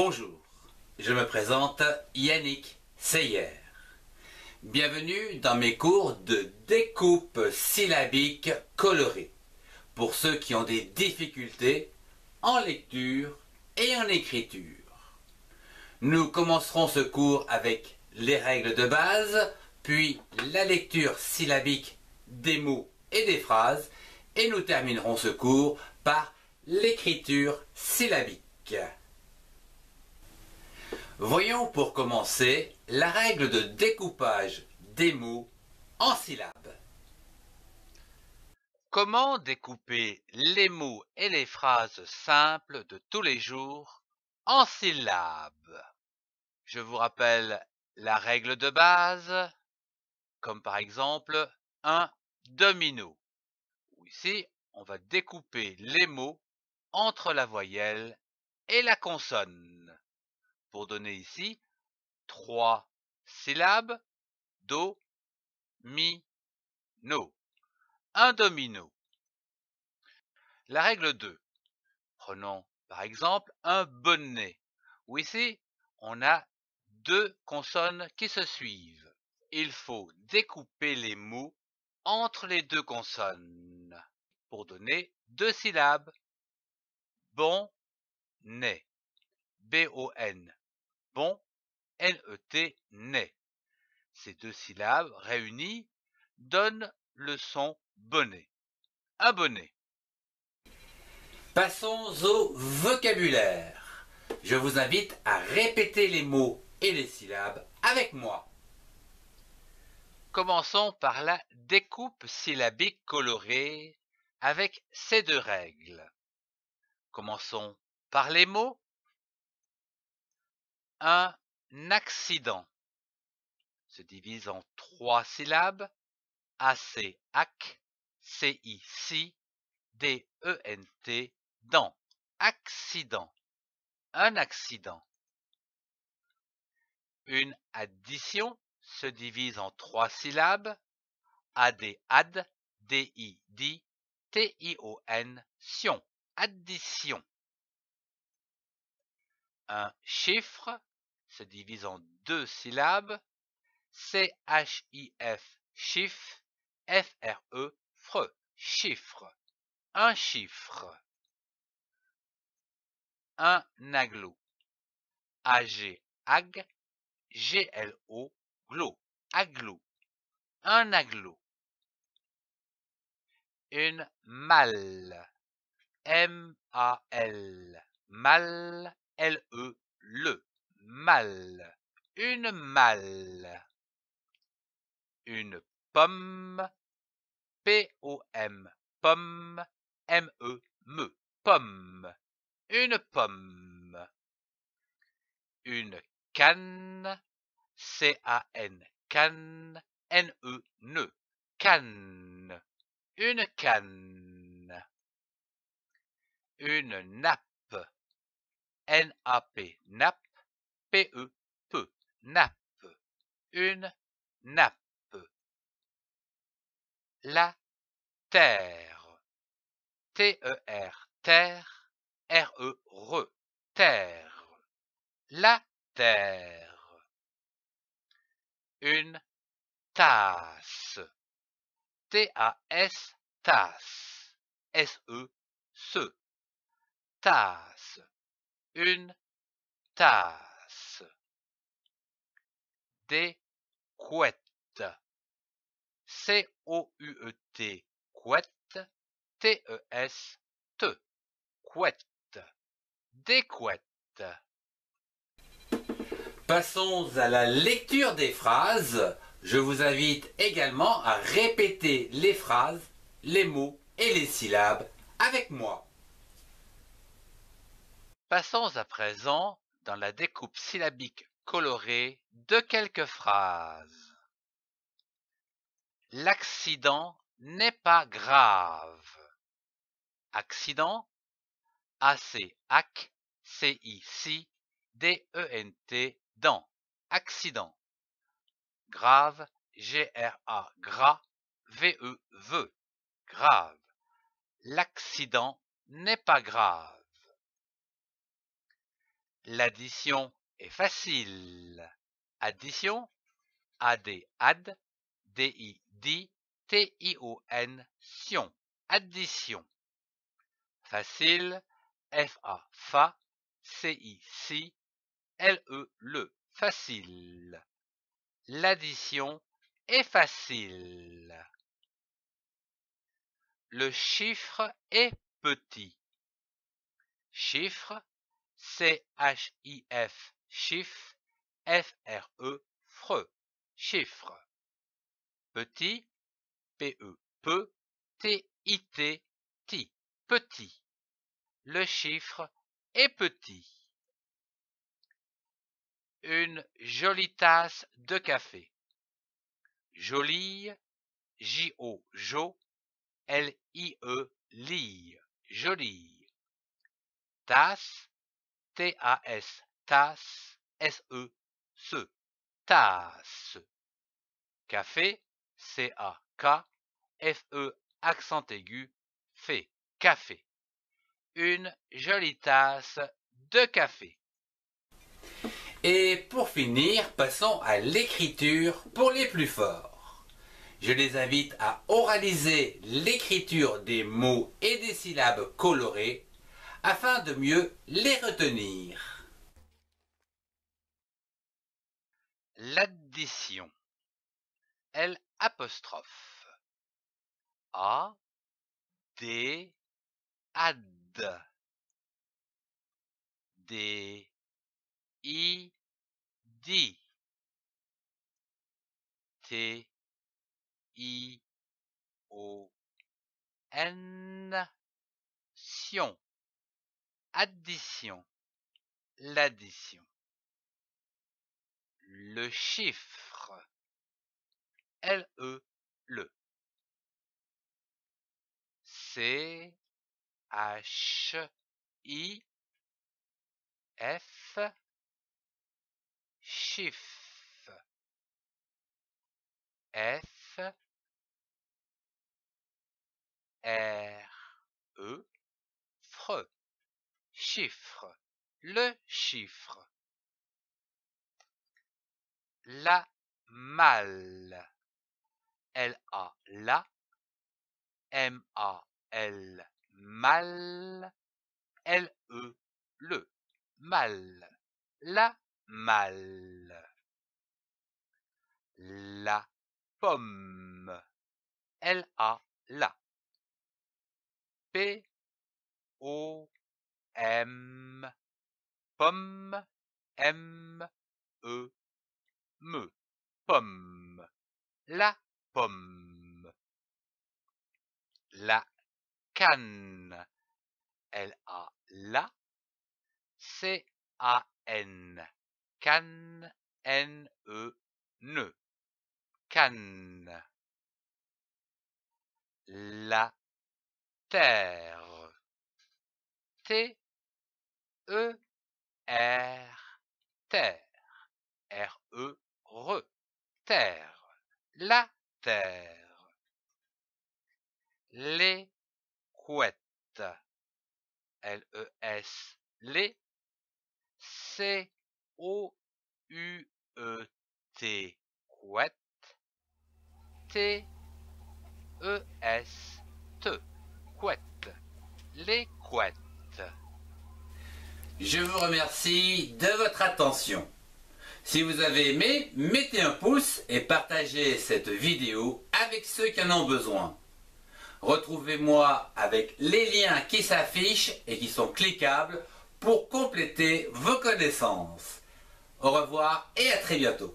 Bonjour, je me présente Yannick Seyer. Bienvenue dans mes cours de découpe syllabique colorée pour ceux qui ont des difficultés en lecture et en écriture. Nous commencerons ce cours avec les règles de base, puis la lecture syllabique des mots et des phrases, et nous terminerons ce cours par l'écriture syllabique. Voyons pour commencer la règle de découpage des mots en syllabes. Comment découper les mots et les phrases simples de tous les jours en syllabes Je vous rappelle la règle de base, comme par exemple un domino. Ici, on va découper les mots entre la voyelle et la consonne pour donner ici trois syllabes do, mi, no. Un domino. La règle 2. Prenons par exemple un bonnet, où ici on a deux consonnes qui se suivent. Il faut découper les mots entre les deux consonnes pour donner deux syllabes. Bon, B-O-N bon, N-E-T, Ces deux syllabes réunies donnent le son bonnet. Un bonnet. Passons au vocabulaire. Je vous invite à répéter les mots et les syllabes avec moi. Commençons par la découpe syllabique colorée avec ces deux règles. Commençons par les mots un accident se divise en trois syllabes a c AC, C I C D-E-N-T, dans. Accident. Un accident. Une addition se divise en trois syllabes a AD, d i d T-I-O-N, tion. Addition. Un chiffre se divise en deux syllabes. C-H-I-F, chiffre. F-R-E, fre, chiffre. Un chiffre. Un aglo. A-G, ag. G-L-O, glo. Aglo. Un aglo. Une mal m a l M-A-L. Mal, e, L-E, le malle, une malle. Une pomme, P-O-M, pomme, M-E, me, pomme. Une pomme. Une canne, C-A-N, canne, N-E, ne, canne. Une canne. Une nappe, N-A-P, nappe PE, peu, nappe, une nappe. La terre, T-E-R, terre, R-E, re, terre. La terre. Une tasse, T-A-S, tasse, S-E, ce. Tasse, une tasse. T C O U E T couette. T E S t couette. Des Passons à la lecture des phrases. Je vous invite également à répéter les phrases, les mots et les syllabes avec moi. Passons à présent dans la découpe syllabique coloré de quelques phrases. L'accident n'est pas grave. Accident A-C-A-C i c d D-E-N-T dans accident. Grave G-R-A gras V-E grave. L'accident n'est pas grave. L'addition est facile. Addition AD AD DI DI t o n Sion Addition facile f F-A FA C-I CI L-E LE Facile L'addition est facile. Le chiffre est petit. Chiffre C-H-I-F Chiffre, F-R-E, fre, chiffre. Petit, P-E, peu, T-I-T, ti, petit. Le chiffre est petit. Une jolie tasse de café. Jolie, J-O, jo, L-I-E, lille, jolie. Tasse, T-A-S, tasse, S-E, se, tasse. Café, C-A-K, F-E, accent aigu, fait, café. Une jolie tasse de café. Et pour finir, passons à l'écriture pour les plus forts. Je les invite à oraliser l'écriture des mots et des syllabes colorés afin de mieux les retenir. L'addition. L apostrophe. A. D. Ad. D. I. D. T. I. O. N. Sion. Addition. L'addition. Le chiffre l e le C H I F chiffre F R E chiffre le chiffre la mal, l a L-A, la. M-A-L, mal. L-E, le. Mal. La malle. La pomme. L-A, la. P, O, M, pomme, M, E, me, pomme, la pomme, la canne, elle a la, c a n, canne, n e ne, can la terre, t e r terre, r e terre, la terre. Les couettes l e L-E-S, les, C-O-U-E-T, T-E-S, te, les couettes. Je vous remercie de votre attention. Si vous avez aimé, mettez un pouce et partagez cette vidéo avec ceux qui en ont besoin. Retrouvez-moi avec les liens qui s'affichent et qui sont cliquables pour compléter vos connaissances. Au revoir et à très bientôt.